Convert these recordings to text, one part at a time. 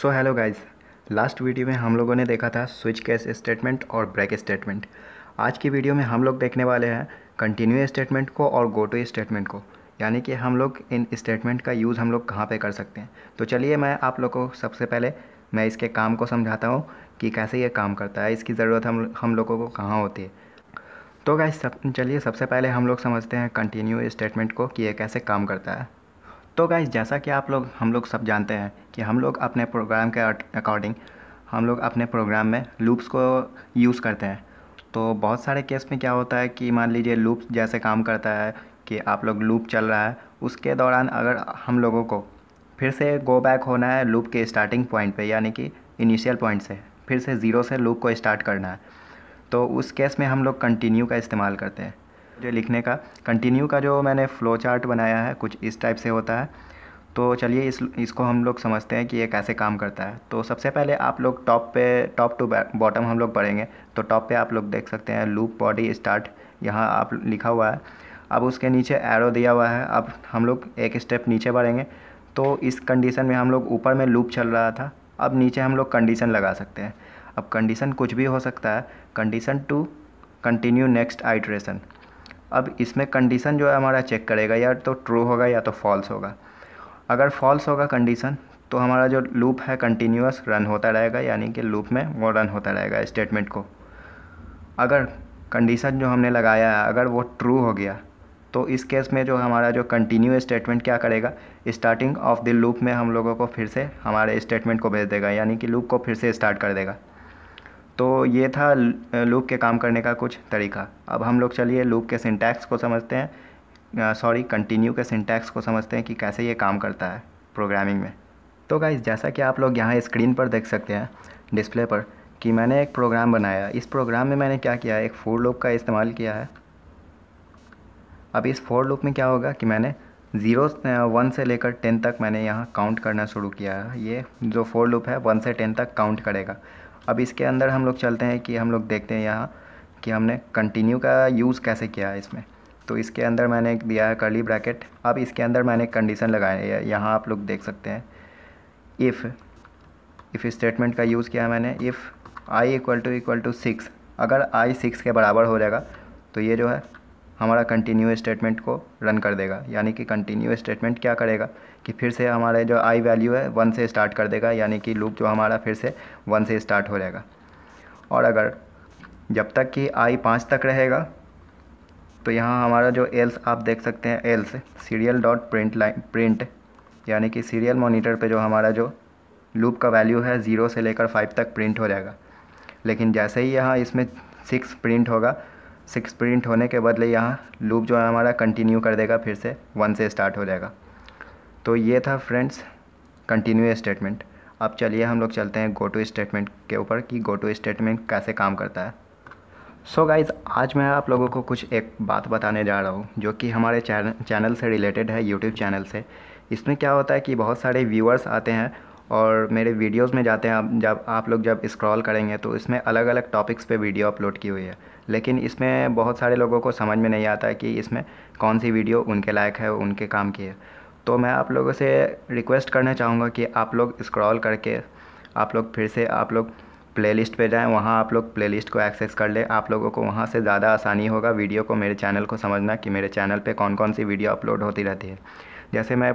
सो hello guys last video में हम लोगों ने देखा था स्विच केस स्टेटमेंट और ब्रेक स्टेटमेंट आज की वीडियो में हम लोग देखने वाले हैं कंटिन्यू स्टेटमेंट को और गो टू स्टेटमेंट को यानी कि हम लोग इन स्टेटमेंट का यूज़ हम लोग कहाँ पे कर सकते हैं तो चलिए मैं आप लोग को सबसे पहले मैं इसके काम को समझाता हूँ कि कैसे ये काम करता है इसकी ज़रूरत हम हम लोगों को कहाँ होती है तो गाइज सब चलिए सबसे पहले हम लोग समझते हैं कंटिन्यू स्टेटमेंट को कि ये कैसे काम करता है तो गाइज जैसा कि आप लोग हम लोग सब जानते हैं कि हम लोग अपने प्रोग्राम के अकॉर्डिंग हम लोग अपने प्रोग्राम में लूप्स को यूज़ करते हैं तो बहुत सारे केस में क्या होता है कि मान लीजिए लूप जैसे काम करता है कि आप लोग लूप चल रहा है उसके दौरान अगर हम लोगों को फिर से गो बैक होना है लूप के स्टार्टिंग पॉइंट पे यानी कि इनिशियल पॉइंट से फिर से ज़ीरो से लूप को स्टार्ट करना है तो उस केस में हम लोग कंटिन्यू का इस्तेमाल करते हैं मुझे लिखने का कंटिन्यू का जो मैंने फ्लो चार्ट बनाया है कुछ इस टाइप से होता है तो चलिए इस इसको हम लोग समझते हैं कि ये कैसे काम करता है तो सबसे पहले आप लोग टॉप पे टॉप टू बॉटम हम लोग पढ़ेंगे तो टॉप पे आप लोग देख सकते हैं लूप बॉडी स्टार्ट यहाँ आप लिखा हुआ है अब उसके नीचे एरो दिया हुआ है अब हम लोग एक स्टेप नीचे बढ़ेंगे तो इस कंडीशन में हम लोग ऊपर में लूप चल रहा था अब नीचे हम लोग कंडीशन लगा सकते हैं अब कंडीशन कुछ भी हो सकता है condition to continue next iteration अब इसमें कंडीशन जो है हमारा चेक करेगा या तो ट्रू होगा या तो फॉल्स होगा अगर फॉल्स होगा कंडीशन तो हमारा जो लूप है कंटिन्यूस रन होता रहेगा यानी कि लूप में वो रन होता रहेगा स्टेटमेंट को अगर कंडीशन जो हमने लगाया है अगर वो ट्रू हो गया तो इस केस में जो हमारा जो कंटिन्यू स्टेटमेंट क्या करेगा स्टार्टिंग ऑफ द लूप में हम लोगों को फिर से हमारे स्टेटमेंट को भेज देगा यानी कि लूप को फिर से स्टार्ट कर देगा तो ये था लूप के काम करने का कुछ तरीका अब हम लोग चलिए लूप के सिंटैक्स को समझते हैं सॉरी कंटिन्यू के सिंटैक्स को समझते हैं कि कैसे ये काम करता है प्रोग्रामिंग में तो गाइज जैसा कि आप लोग यहाँ स्क्रीन पर देख सकते हैं डिस्प्ले पर कि मैंने एक प्रोग्राम बनाया इस प्रोग्राम में मैंने क्या किया है एक फोर लूप का इस्तेमाल किया है अब इस फोर लूप में क्या होगा कि मैंने ज़ीरो वन से लेकर टेन तक मैंने यहाँ काउंट करना शुरू किया है ये जो फोर लूप है वन से टेन तक काउंट करेगा अब इसके अंदर हम लोग चलते हैं कि हम लोग देखते हैं यहाँ कि हमने कंटिन्यू का यूज़ कैसे किया है इसमें तो इसके अंदर मैंने दिया है कर्ली ब्रैकेट अब इसके अंदर मैंने कंडीशन लगाया है यहाँ आप लोग देख सकते हैं इफ़ इफ़ स्टेटमेंट का यूज़ किया मैंने if I equal to equal to six अगर आई सिक्स के बराबर हो जाएगा तो ये जो है हमारा कंटिन्यू स्टेटमेंट को रन कर देगा यानी कि कंटिन्यू स्टेटमेंट क्या करेगा कि फिर से हमारे जो आई वैल्यू है वन से स्टार्ट कर देगा यानी कि लूप जो हमारा फिर से वन से स्टार्ट हो जाएगा और अगर जब तक कि आई पाँच तक रहेगा तो यहाँ हमारा जो एल्स आप देख सकते हैं else serial dot print line print यानी कि सीरियल मोनीटर पर जो हमारा जो लूप का वैल्यू है ज़ीरो से लेकर फाइव तक प्रिंट हो जाएगा लेकिन जैसे ही यहाँ इसमें सिक्स प्रिंट होगा सिक्स प्रिंट होने के बदले यहाँ लूप जो है हमारा कंटिन्यू कर देगा फिर से वन से स्टार्ट हो जाएगा तो ये था फ्रेंड्स कंटिन्यू स्टेटमेंट अब चलिए हम लोग चलते हैं गो टू स्टेटमेंट के ऊपर कि गो टू स्टेटमेंट कैसे काम करता है सो so गाइज आज मैं आप लोगों को कुछ एक बात बताने जा रहा हूँ जो कि हमारे चैनल चैनल से रिलेटेड है यूट्यूब चैनल से इसमें क्या होता है कि बहुत सारे व्यूअर्स आते हैं और मेरे वीडियोस में जाते हैं जब आप लोग जब स्क्रॉल करेंगे तो इसमें अलग अलग टॉपिक्स पे वीडियो अपलोड की हुई है लेकिन इसमें बहुत सारे लोगों को समझ में नहीं आता है कि इसमें कौन सी वीडियो उनके लायक है उनके काम की है तो मैं आप लोगों से रिक्वेस्ट करना चाहूँगा कि आप लोग स्क्रॉल करके आप लोग फिर से आप लोग प्लेलिस्ट पे जाएं वहाँ आप लोग प्लेलिस्ट को एक्सेस कर लें आप लोगों को वहाँ से ज़्यादा आसानी होगा वीडियो को मेरे चैनल को समझना कि मेरे चैनल पे कौन कौन सी वीडियो अपलोड होती रहती है जैसे मैं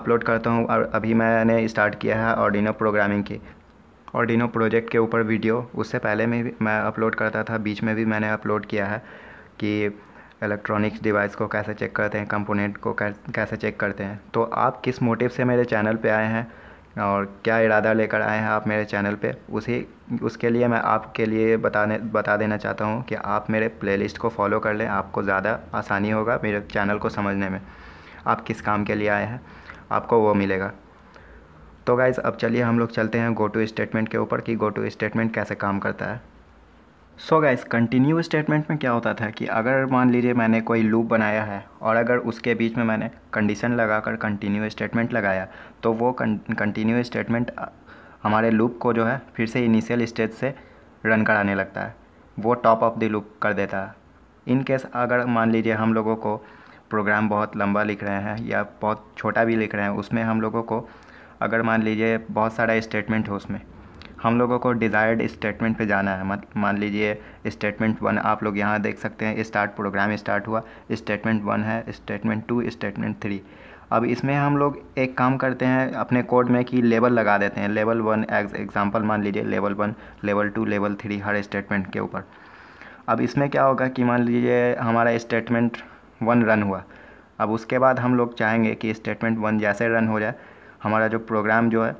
अपलोड करता हूँ और अभी मैंने स्टार्ट किया है ऑर्डिनो प्रोग्रामिंग की ऑर्डिनो प्रोजेक्ट के ऊपर वीडियो उससे पहले में भी मैं अपलोड करता था बीच में भी मैंने अपलोड किया है कि इलेक्ट्रॉनिक्स डिवाइस को कैसे चेक करते हैं कंपोनेंट को कैसे चेक करते हैं तो आप किस मोटिव से मेरे चैनल पे आए हैं और क्या इरादा लेकर आए हैं आप मेरे चैनल पे उसी उसके लिए मैं आपके लिए बताने बता देना चाहता हूँ कि आप मेरे प्लेलिस्ट को फॉलो कर लें आपको ज़्यादा आसानी होगा मेरे चैनल को समझने में आप किस काम के लिए आए हैं आपको वो मिलेगा तो गाइज़ अब चलिए हम लोग चलते हैं गो टू स्टेटमेंट के ऊपर कि गो टू स्टेटमेंट कैसे काम करता है सो गाइस कंटिन्यू स्टेटमेंट में क्या होता था कि अगर मान लीजिए मैंने कोई लूप बनाया है और अगर उसके बीच में मैंने कंडीशन लगाकर कंटिन्यू स्टेटमेंट लगाया तो वो कंटिन्यू स्टेटमेंट हमारे लूप को जो है फिर से इनिशियल स्टेज से रन कराने लगता है वो टॉप ऑफ द लूप कर देता है इन केस अगर मान लीजिए हम लोगों को प्रोग्राम बहुत लंबा लिख रहे हैं या बहुत छोटा भी लिख रहे हैं उसमें हम लोगों को अगर मान लीजिए बहुत सारा स्टेटमेंट है उसमें हम लोगों को डिज़ायर्ड स्टेटमेंट पे जाना है मत मान लीजिए स्टेटमेंट वन आप लोग यहाँ देख सकते हैं स्टार्ट प्रोग्राम स्टार्ट हुआ स्टेटमेंट वन है स्टेटमेंट टू स्टेटमेंट थ्री अब इसमें हम लोग एक काम करते हैं अपने कोड में कि लेवल लगा देते हैं लेवल वन एज एग्जाम्पल मान लीजिए level one level two level three हर स्टेटमेंट के ऊपर अब इसमें क्या होगा कि मान लीजिए हमारा स्टेटमेंट वन रन हुआ अब उसके बाद हम लोग चाहेंगे कि स्टेटमेंट वन जैसे रन हो जाए हमारा जो प्रोग्राम जो है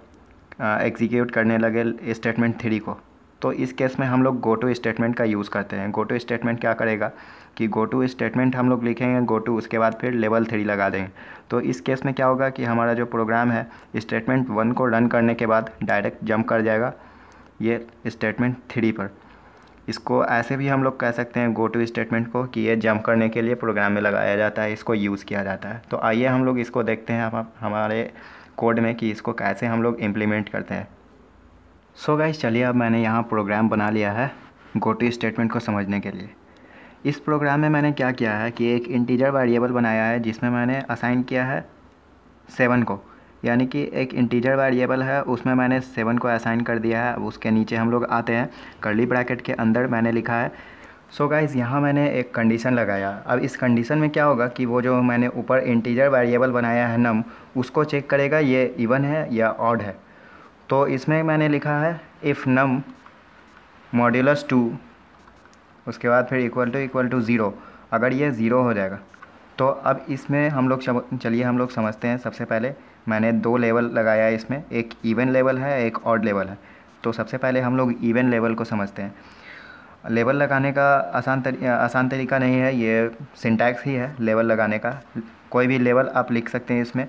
एग्जीक्यूट करने लगे स्टेटमेंट थ्री को तो इस केस में हम लोग गो टू स्टेटमेंट का यूज़ करते हैं गो टू स्टेटमेंट क्या करेगा कि गो टू स्टेटमेंट हम लोग लिखेंगे गो टू उसके बाद फिर लेवल थ्री लगा देंगे तो इस केस में क्या होगा कि हमारा जो प्रोग्राम है स्टेटमेंट वन को रन करने के बाद डायरेक्ट जंप कर जाएगा ये स्टेटमेंट थ्री पर इसको ऐसे भी हम लोग कह सकते हैं गो टू स्टेटमेंट को कि ये जंप करने के लिए प्रोग्राम में लगाया जाता है इसको यूज़ किया जाता है तो आइए हम लोग इसको देखते हैं हम हमारे कोड में कि इसको कैसे हम लोग इम्प्लीमेंट करते हैं सो गाइज चलिए अब मैंने यहाँ प्रोग्राम बना लिया है गो टू स्टेटमेंट को समझने के लिए इस प्रोग्राम में मैंने क्या किया है कि एक इंटीजर वेरिएबल बनाया है जिसमें मैंने असाइन किया है सेवन को यानी कि एक इंटीजर वेरिएबल है उसमें मैंने सेवन को असाइन कर दिया है उसके नीचे हम लोग आते हैं करली ब्रैकेट के अंदर मैंने लिखा है सो गाइज़ यहाँ मैंने एक कंडीशन लगाया अब इस कंडीशन में क्या होगा कि वो जो मैंने ऊपर इंटीजर वेरिएबल बनाया है नम उसको चेक करेगा ये इवन है या ऑड है तो इसमें मैंने लिखा है इफ़ नम मॉड्यूलस टू उसके बाद फिर equal to equal to zero अगर ये ज़ीरो हो जाएगा तो अब इसमें हम लोग चलिए हम लोग समझते हैं सबसे पहले मैंने दो लेवल लगाया है इसमें एक इवन लेवल है एक ऑड लेवल है तो सबसे पहले हम लोग इवन लेवल को समझते हैं लेबल लगाने का आसान तरी आसान तरीका नहीं है ये सिंटैक्स ही है लेबल लगाने का कोई भी लेबल आप लिख सकते हैं इसमें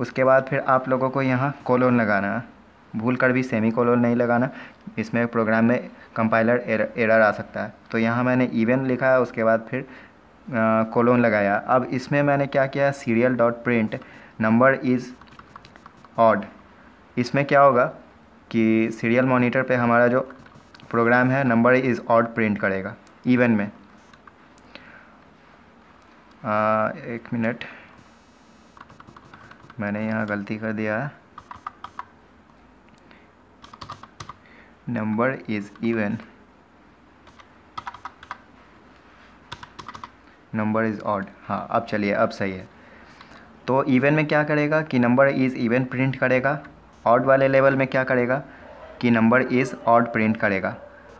उसके बाद फिर आप लोगों को यहाँ कोलोन लगाना भूल कर भी सेमी कोलोन नहीं लगाना इसमें प्रोग्राम में कंपाइलर एर, एरर आ सकता है तो यहाँ मैंने इवेंट लिखा है उसके बाद फिर कोलोन लगाया अब इसमें मैंने क्या किया serial dot print number is odd इसमें क्या होगा कि सीरियल मॉनिटर पे हमारा जो प्रोग्राम है नंबर इज़ ऑड प्रिंट करेगा इवन में आ, एक मिनट मैंने यहाँ गलती कर दिया number is even number is odd हाँ अब चलिए अब सही है तो इवन में क्या करेगा कि नंबर इज़ इवन प्रिंट करेगा ऑड वाले लेवल में क्या करेगा कि नंबर इज़ ऑड प्रिंट करेगा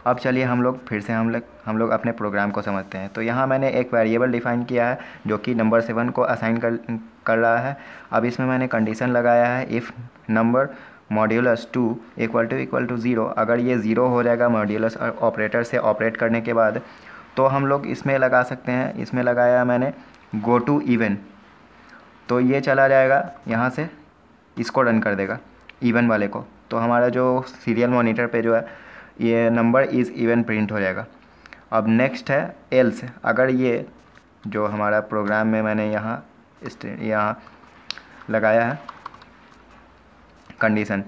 अब चलिए हम लोग फिर से हम लोग हम लोग अपने प्रोग्राम को समझते हैं तो यहाँ मैंने एक वेरिएबल डिफ़ाइन किया है जो कि नंबर सेवन को असाइन कर कर रहा है अब इसमें मैंने कंडीशन लगाया है if number modulus two equal to equal to zero अगर ये ज़ीरो हो जाएगा मॉड्यूलस ऑपरेटर से ऑपरेट करने के बाद तो हम लोग इसमें लगा सकते हैं इसमें लगाया मैंने गो टू इवन तो ये चला जाएगा यहाँ से इसको रन कर देगा इवन वाले को तो हमारा जो सीरियल मोनीटर पर जो है ये नंबर इज़ इवन प्रिंट हो जाएगा अब नेक्स्ट है एल्स अगर ये जो हमारा प्रोग्राम में मैंने यहाँ यहाँ लगाया है कंडीशन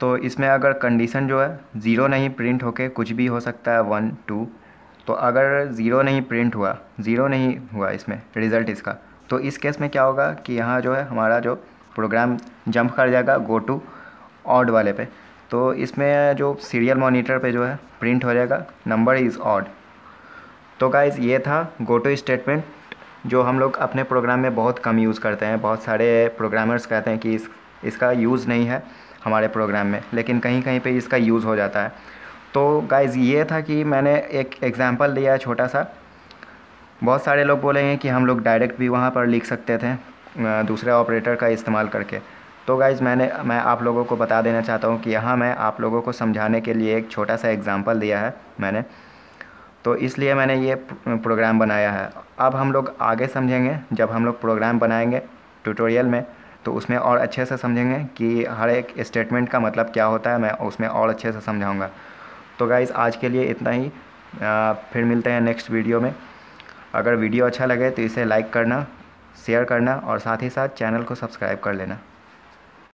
तो इसमें अगर कंडीशन जो है ज़ीरो नहीं प्रिंट होके कुछ भी हो सकता है वन टू तो अगर ज़ीरो नहीं प्रिंट हुआ ज़ीरो नहीं हुआ इसमें रिज़ल्ट इसका तो इस केस में क्या होगा कि यहाँ जो है हमारा जो प्रोग्राम जंप कर जाएगा गो टू ऑड वाले पे तो इसमें जो सीरियल मॉनिटर पे जो है प्रिंट हो जाएगा नंबर इज़ ऑड तो गाइज ये था गोटो स्टेटमेंट जो हम लोग अपने प्रोग्राम में बहुत कम यूज़ करते हैं बहुत सारे प्रोग्रामर्स कहते हैं कि इस इसका यूज़ नहीं है हमारे प्रोग्राम में लेकिन कहीं कहीं पर इसका यूज़ हो जाता है तो गाइज़ ये था कि मैंने एक एग्ज़ाम्पल दिया है छोटा सा बहुत सारे लोग बोलेंगे कि हम लोग डायरेक्ट भी वहाँ पर लिख सकते थे दूसरे ऑपरेटर का इस्तेमाल करके तो गाइज़ मैंने मैं आप लोगों को बता देना चाहता हूँ कि यहाँ मैं आप लोगों को समझाने के लिए एक छोटा सा एग्ज़ाम्पल दिया है मैंने तो इसलिए मैंने ये प्रोग्राम बनाया है अब हम लोग आगे समझेंगे जब हम लोग प्रोग्राम बनाएंगे ट्यूटोरियल में तो उसमें और अच्छे से समझेंगे कि हर एक स्टेटमेंट का मतलब क्या होता है मैं उसमें और अच्छे से समझाऊँगा तो गाइज़ आज के लिए इतना ही आ, फिर मिलते हैं नेक्स्ट वीडियो में अगर वीडियो अच्छा लगे तो इसे लाइक करना शेयर करना और साथ ही साथ चैनल को सब्सक्राइब कर लेना